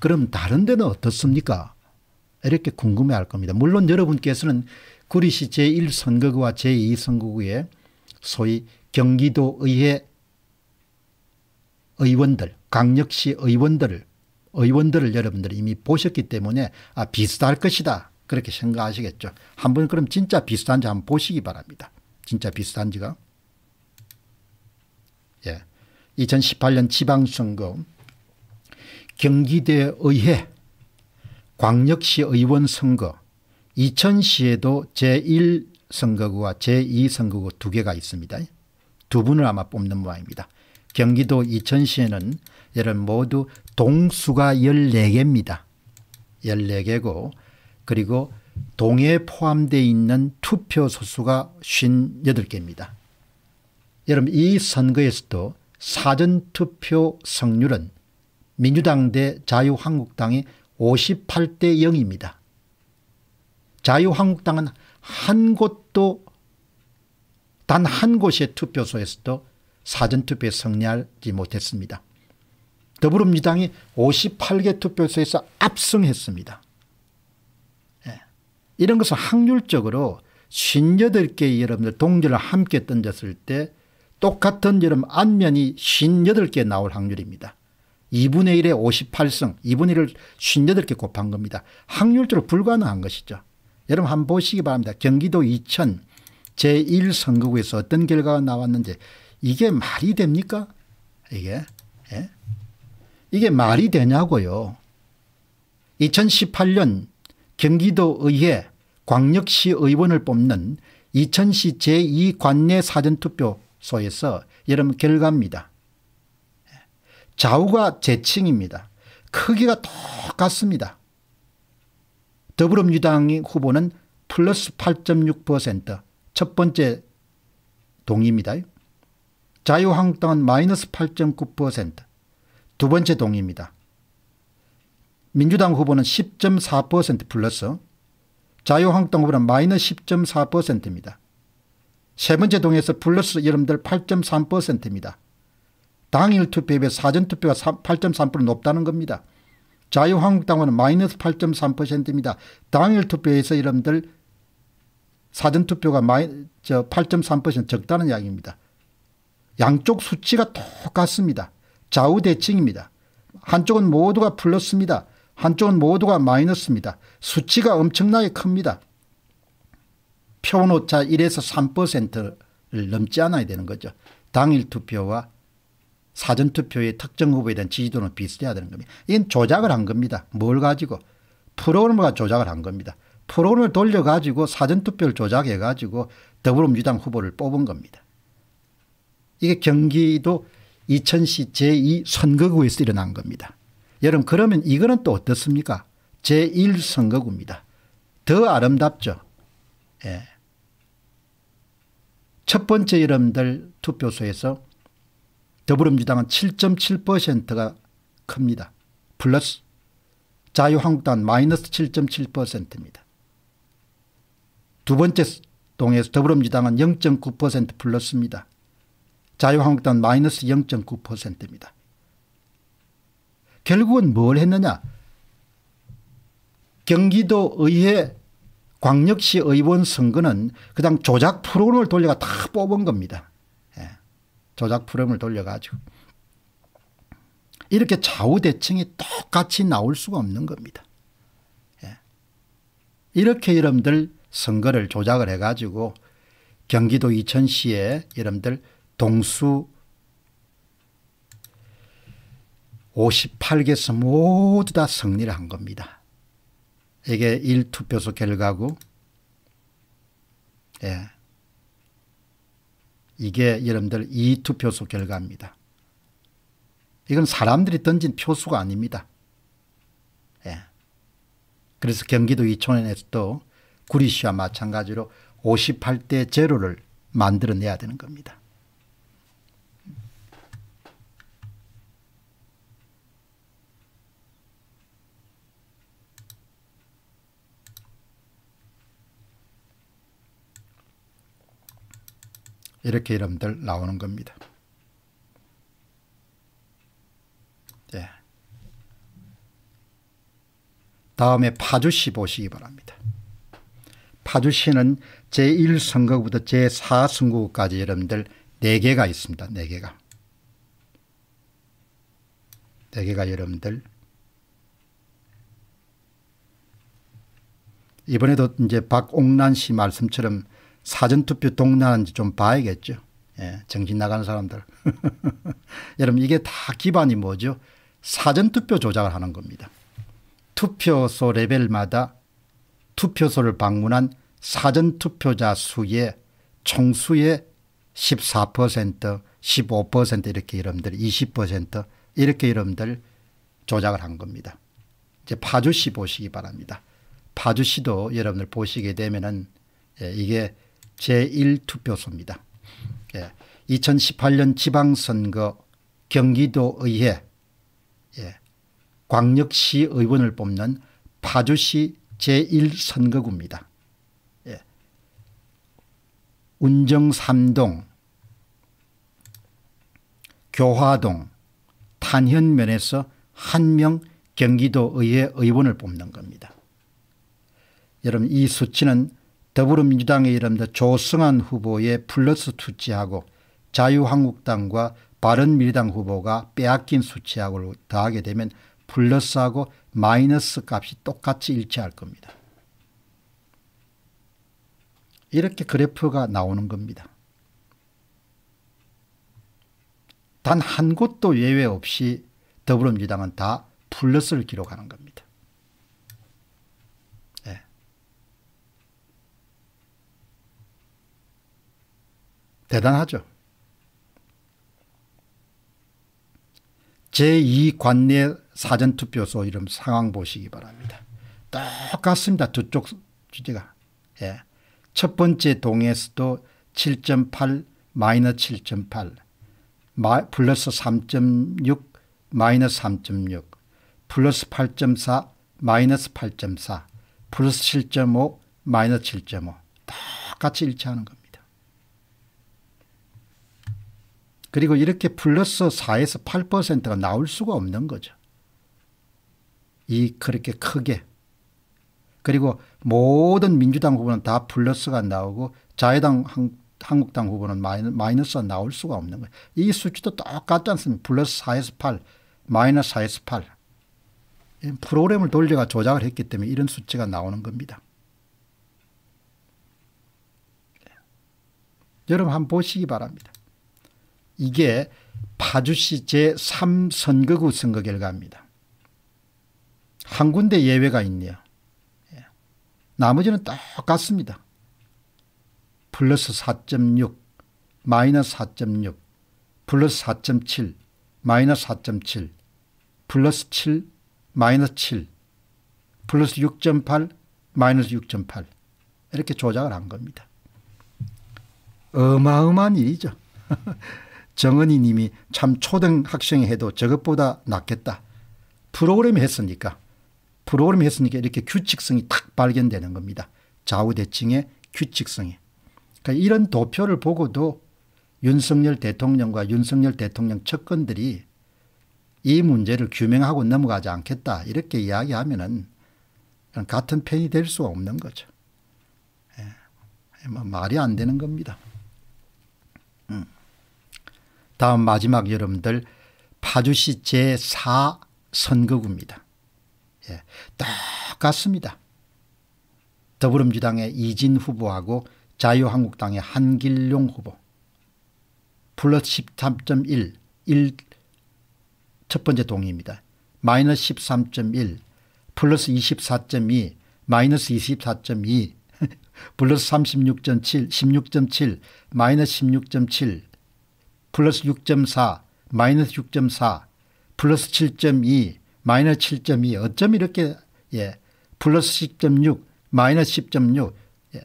그럼 다른 데는 어떻습니까? 이렇게 궁금해 할 겁니다. 물론 여러분께서는 구리시 제1선거구와 제2선거구에 소위 경기도의회 의원들, 강력시 의원들을 의원들을 여러분들이 이미 보셨기 때문에 아 비슷할 것이다 그렇게 생각하시겠죠. 한번 그럼 진짜 비슷한지 한번 보시기 바랍니다. 진짜 비슷한지가. 예. 2018년 지방선거 경기대 의회 광역시 의원 선거 이천시에도 제1선거구와 제2선거구 두 개가 있습니다. 두 분을 아마 뽑는 모양입니다. 경기도 이천시에는 예를 모두 동수가 14개입니다. 14개고 그리고 동에 포함되어 있는 투표 소수가 58개입니다. 여러분 이 선거에서도 사전투표 성률은 민주당 대 자유한국당이 58대 0입니다. 자유한국당은 한 곳도 단 한 곳의 투표소에서도 사전투표에 승리하지 못했습니다. 더불어민주당이 58개 투표소에서 압승했습니다. 예. 이런 것은 확률적으로 58개의 여러분들 동전을 함께 던졌을 때 똑같은 여러분 안면이 58개 나올 확률입니다. 2분의 1에 58승, 2분의 1을 58개 곱한 겁니다. 확률적으로 불가능한 것이죠. 여러분 한번 보시기 바랍니다. 경기도 이천 제1선거구에서 어떤 결과가 나왔는지 이게 말이 됩니까? 이게 예? 이게 말이 되냐고요. 2018년 경기도의회 광역시 의원을 뽑는 이천시 제2관내 사전투표소에서 여러분 결과입니다. 좌우가 제층입니다 크기가 똑같습니다. 더불어민주당 후보는 플러스 8.6%첫 번째 동의입니다. 자유한국당은 마이너스 8.9%두 번째 동의입니다. 민주당 후보는 10.4% 플러스 자유한국당 후보는 마이너스 10.4%입니다. 세 번째 동에서 플러스 여러분들 8.3%입니다. 당일 투표에 비해 사전 투표가 8.3% 높다는 겁니다. 자유한국당은 마이너스 8.3%입니다. 당일 투표에서 여러분들 사전 투표가 8.3% 적다는 이야기입니다. 양쪽 수치가 똑같습니다. 좌우대칭입니다. 한쪽은 모두가 플러스입니다. 한쪽은 모두가 마이너스입니다. 수치가 엄청나게 큽니다. 표노차 1에서 3%를 넘지 않아야 되는 거죠. 당일 투표와 사전투표의 특정 후보에 대한 지지도는 비슷해야 되는 겁니다. 이건 조작을 한 겁니다. 뭘 가지고? 프로그램을 조작을 한 겁니다. 프로그램을 돌려가지고 사전투표를 조작해가지고 더불어민주당 후보를 뽑은 겁니다. 이게 경기도 이천시 제2선거구에서 일어난 겁니다. 여러분 그러면 이거는 또 어떻습니까? 제1선거구입니다. 더 아름답죠. 예. 첫 번째 여러분들 투표소에서 더불어민주당은 7.7%가 큽니다. 플러스 자유한국당 마이너스 7.7%입니다. 두 번째 동에서 더불어민주당은 0.9% 플러스입니다. 자유한국당 마이너스 0.9%입니다. 결국은 뭘 했느냐 경기도의회 광역시 의원 선거는 그냥 조작 프로그램을 돌려가 다 뽑은 겁니다. 조작 프레임을 돌려가지고 이렇게 좌우대칭이 똑같이 나올 수가 없는 겁니다. 예. 이렇게 여러분들 선거를 조작을 해가지고 경기도 이천시에 여러분들 동수 5 8개서 모두 다 승리를 한 겁니다. 이게 1투표소 결과고 예. 이게 여러분들 이 투표소 결과입니다. 이건 사람들이 던진 표수가 아닙니다. 예. 그래서 경기도 이촌에서도 구리시와 마찬가지로 58대 제로를 만들어내야 되는 겁니다. 이렇게 여러분들 나오는 겁니다. 예. 다음에 파주시 보시기 바랍니다. 파주시는 제1선거부터제4선거까지 여러분들 4개가 있습니다. 4개가. 4개가 여러분들 이번에도 이제 박옥란 씨 말씀처럼 사전투표 동의하는지 좀 봐야겠죠. 예, 정신 나가는 사람들. 여러분 이게 다 기반이 뭐죠? 사전투표 조작을 하는 겁니다. 투표소 레벨마다 투표소를 방문한 사전투표자 수의 총수의 14% 15% 이렇게 여러분들 20% 이렇게 여러분들 조작을 한 겁니다. 이제 파주시 보시기 바랍니다. 파주시도 여러분들 보시게 되면은 예, 이게 제1투표소입니다. 예. 2018년 지방선거 경기도의회 예. 광역시 의원을 뽑는 파주시 제1선거구입니다. 예. 운정 3동 교화동 탄현면에서 한 명 경기도의회 의원을 뽑는 겁니다. 여러분 이 수치는 더불어민주당의 이름다 조승환 후보에 플러스 투치하고 자유한국당과 바른미래당 후보가 빼앗긴 수치하고 더하게 되면 플러스하고 마이너스 값이 똑같이 일치할 겁니다. 이렇게 그래프가 나오는 겁니다. 단 한 곳도 예외 없이 더불어민주당은 다 플러스를 기록하는 겁니다. 대단하죠. 제2관내 사전투표소 이름 상황 보시기 바랍니다. 똑같습니다. 두 쪽 주제가. 예. 첫 번째 동에서도 7.8마이너7.8 플러스 3.6 마이너스 3.6 플러스 8.4 마이너스 8.4 플러스 7.5 마이너스 7.5 똑같이 일치하는 겁니다. 그리고 이렇게 플러스 4에서 8%가 나올 수가 없는 거죠. 이 그렇게 크게. 그리고 모든 민주당 후보는 다 플러스가 나오고 자유당 한국당 후보는 마이너스, 가 나올 수가 없는 거예요. 이 수치도 똑같지 않습니까? 플러스 4에서 8, 마이너스 4에서 8. 프로그램을 돌려가 조작을 했기 때문에 이런 수치가 나오는 겁니다. 여러분 한번 보시기 바랍니다. 이게 파주시 제3선거구 그 선거 결과입니다. 한 군데 예외가 있네요. 예. 나머지는 똑같습니다. 플러스 4.6 마이너스 4.6 플러스 4.7 마이너스 4.7 플러스 7 마이너스 7 플러스 6.8 마이너스 6.8 이렇게 조작을 한 겁니다. 어마어마한 일이죠. 정은이 님이 참 초등학생이 해도 저것보다 낫겠다. 프로그램 했으니까 프로그램 했으니까 이렇게 규칙성이 탁 발견되는 겁니다. 좌우대칭의 규칙성이. 그러니까 이런 도표를 보고도 윤석열 대통령과 윤석열 대통령 측근들이 이 문제를 규명하고 넘어가지 않겠다 이렇게 이야기하면 은 같은 편이 될수 없는 거죠. 예. 뭐 말이 안 되는 겁니다. 다음 마지막 여러분들 파주시 제4선거구입니다. 예, 똑같습니다. 더불어민주당의 이진 후보하고 자유한국당의 한길용 후보 플러스 13.1 1첫 번째 동의입니다. 마이너스 13.1 플러스 24.2 마이너스 24.2 플러스 36.7 16.7 마이너스 16.7 플러스 6.4 마이너스 6.4 플러스 7.2 마이너스 7.2 어쩜 이렇게 예 플러스 10.6 마이너스 10.6 예.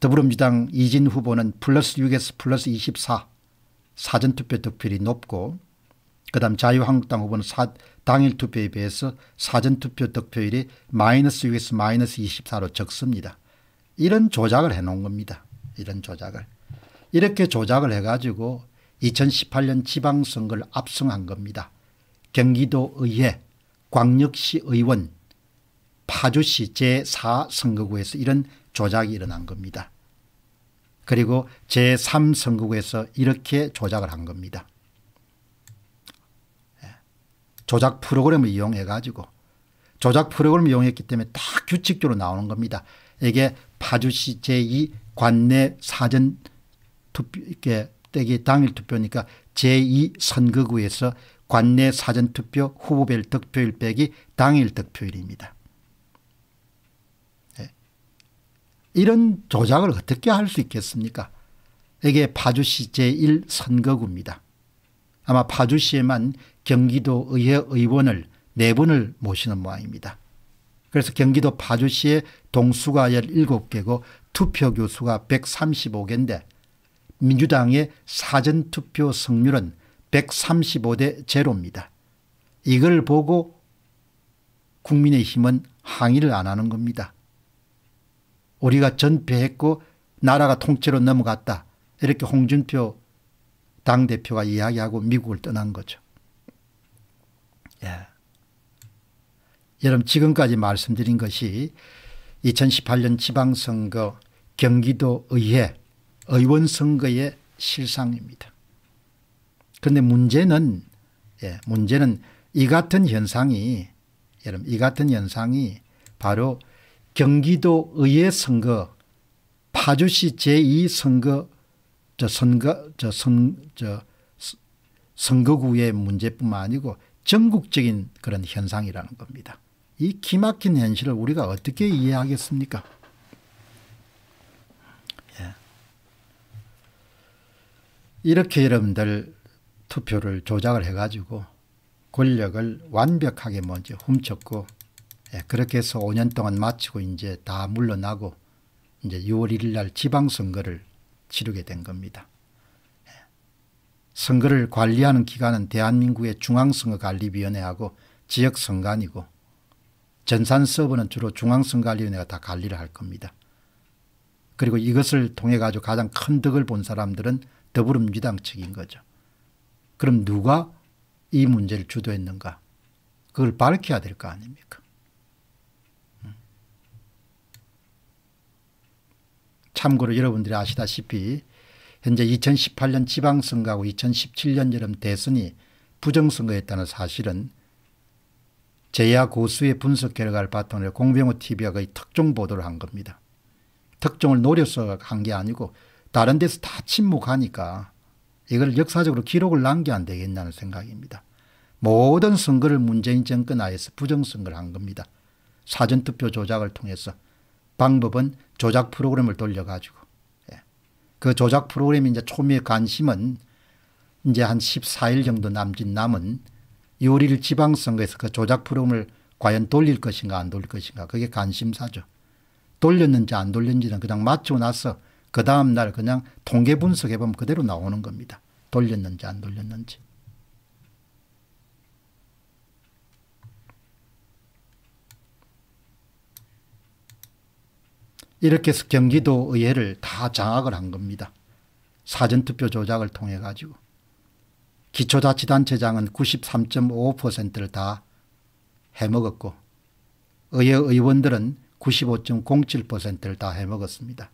더불어민주당 이진 후보는 플러스 6에서 플러스 24 사전투표 득표율이 높고 그 다음 자유한국당 후보는 사, 당일 투표에 비해서 사전투표 득표율이 마이너스 6에서 마이너스 24로 적습니다. 이런 조작을 해놓은 겁니다. 이런 조작을. 이렇게 조작을 해가지고 2018년 지방선거를 압승한 겁니다. 경기도의회, 광역시의원, 파주시 제4선거구에서 이런 조작이 일어난 겁니다. 그리고 제3선거구에서 이렇게 조작을 한 겁니다. 예. 조작 프로그램을 이용해 가지고 조작 프로그램을 이용했기 때문에 딱 규칙적으로 나오는 겁니다. 이게 파주시 제2 관내 사전 투표 이렇게 떼기 당일 투표니까 제2선거구에서 관내 사전투표 후보별 득표일 빼기 당일 득표일입니다. 네. 예. 이런 조작을 어떻게 할 수 있겠습니까? 이게 파주시 제1선거구입니다. 아마 파주시에만 경기도의회 의원을 4분을 모시는 모양입니다. 그래서 경기도 파주시에 동수가 17개고 투표교수가 135개인데 민주당의 사전투표 성률은 135대 제로입니다. 이걸 보고 국민의힘은 항의를 안 하는 겁니다. 우리가 전패했고 나라가 통째로 넘어갔다. 이렇게 홍준표 당대표가 이야기하고 미국을 떠난 거죠. 예. 여러분 지금까지 말씀드린 것이 2018년 지방선거 경기도의회 의원 선거의 실상입니다. 그런데 문제는 예, 문제는 이 같은 현상이 여러분 이 같은 현상이 바로 경기도 의회 선거 파주시 제2 선거 저 선거 저 선 저 선거구의 문제뿐만 아니고 전국적인 그런 현상이라는 겁니다. 이 기막힌 현실을 우리가 어떻게 이해하겠습니까? 이렇게 여러분들 투표를 조작을 해가지고 권력을 완벽하게 먼저 뭐 훔쳤고 예, 그렇게 해서 5년 동안 마치고 이제 다 물러나고 이제 6월 1일 날 지방선거를 치르게 된 겁니다. 예. 선거를 관리하는 기관은 대한민국의 중앙선거관리위원회하고 지역선관이고 전산 서버는 주로 중앙선관리위원회가 거다 관리를 할 겁니다. 그리고 이것을 통해 가지고 가장 큰 덕을 본 사람들은 더불어민주당 측인 거죠. 그럼 누가 이 문제를 주도했는가? 그걸 밝혀야 될 거 아닙니까? 음. 참고로 여러분들이 아시다시피 현재 2018년 지방선거하고 2017년 여름 대선이 부정선거였다는 사실은 제야 고수의 분석 결과를 바탕으로 공병호 TV가 거의 특종 보도를 한 겁니다. 특종을 노려서 한 게 아니고 다른 데서 다 침묵하니까 이걸 역사적으로 기록을 남겨 야 되겠냐는 생각입니다. 모든 선거를 문재인 정권 하에서 부정선거를 한 겁니다. 사전투표 조작을 통해서 방법은 조작 프로그램을 돌려가지고 예. 그 조작 프로그램이 이제 초미의 관심은 이제 한 14일 정도 남짓 남은 6월 1일 지방선거에서 그 조작 프로그램을 과연 돌릴 것인가 안 돌릴 것인가 그게 관심사죠. 돌렸는지 안 돌렸는지는 그냥 맞추고 나서 그 다음날 그냥 통계 분석해보면 그대로 나오는 겁니다. 돌렸는지 안 돌렸는지. 이렇게 해서 경기도의회를 다 장악을 한 겁니다. 사전투표 조작을 통해 가지고. 기초자치단체장은 9 3 5를다 해먹었고 의회 의원들은 95.07%를 다 해먹었습니다.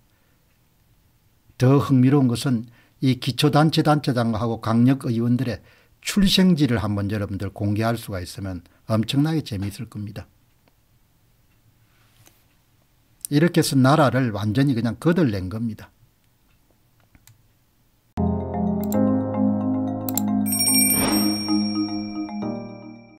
더 흥미로운 것은 이 기초단체 단체장하고 강력 의원들의 출생지를 한번 여러분들 공개할 수가 있으면 엄청나게 재미있을 겁니다. 이렇게 해서 나라를 완전히 그냥 거덜낸 겁니다.